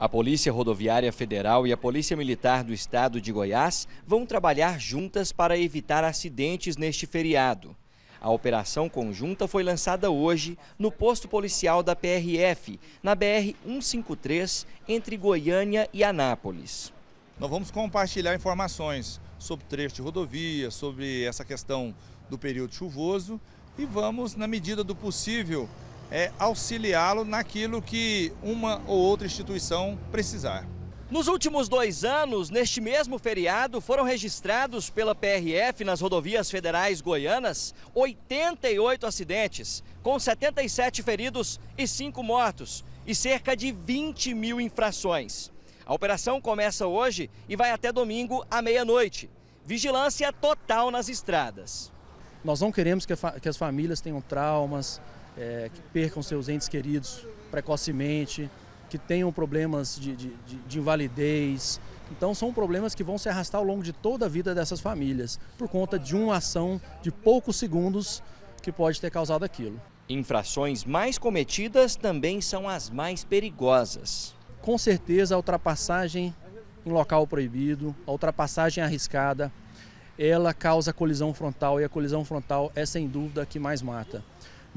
A Polícia Rodoviária Federal e a Polícia Militar do Estado de Goiás vão trabalhar juntas para evitar acidentes neste feriado. A operação conjunta foi lançada hoje no posto policial da PRF, na BR 153, entre Goiânia e Anápolis. Nós vamos compartilhar informações sobre trecho de rodovia, sobre essa questão do período chuvoso e vamos, na medida do possível, é, auxiliá-lo naquilo que uma ou outra instituição precisar. Nos últimos dois anos, neste mesmo feriado, foram registrados pela PRF nas rodovias federais goianas 88 acidentes, com 77 feridos e 5 mortos, e cerca de 20 mil infrações. A operação começa hoje e vai até domingo à meia-noite. Vigilância total nas estradas. Nós não queremos que, que as famílias tenham traumas, é, que percam seus entes queridos precocemente, que tenham problemas de, de, de, invalidez. Então, são problemas que vão se arrastar ao longo de toda a vida dessas famílias, por conta de uma ação de poucos segundos que pode ter causado aquilo. Infrações mais cometidas também são as mais perigosas. Com certeza, a ultrapassagem em local proibido, a ultrapassagem arriscada, ela causa colisão frontal e a colisão frontal é, sem dúvida, a que mais mata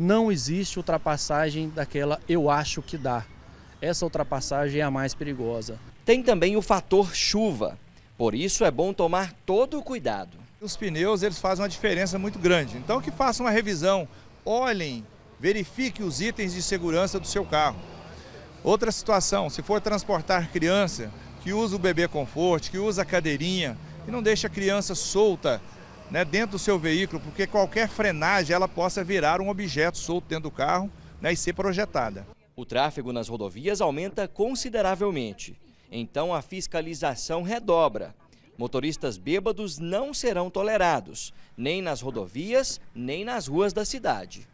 não existe ultrapassagem daquela eu acho que dá. Essa ultrapassagem é a mais perigosa. Tem também o fator chuva, por isso é bom tomar todo o cuidado. Os pneus eles fazem uma diferença muito grande, então que façam uma revisão, olhem, verifiquem os itens de segurança do seu carro. Outra situação, se for transportar criança, que use o bebê conforto, que use a cadeirinha, e não deixe a criança solta né, dentro do seu veículo, porque qualquer frenagem ela possa virar um objeto solto dentro do carro né, e ser projetada. O tráfego nas rodovias aumenta consideravelmente, então a fiscalização redobra. Motoristas bêbados não serão tolerados, nem nas rodovias, nem nas ruas da cidade.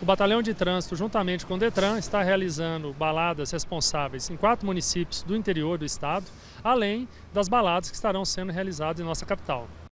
O Batalhão de Trânsito, juntamente com o Detran, está realizando baladas responsáveis em quatro municípios do interior do estado, além das baladas que estarão sendo realizadas em nossa capital.